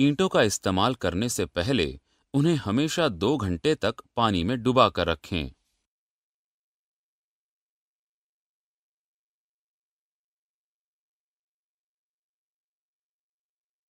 ईंटों का इस्तेमाल करने से पहले उन्हें हमेशा दो घंटे तक पानी में डुबा कर रखें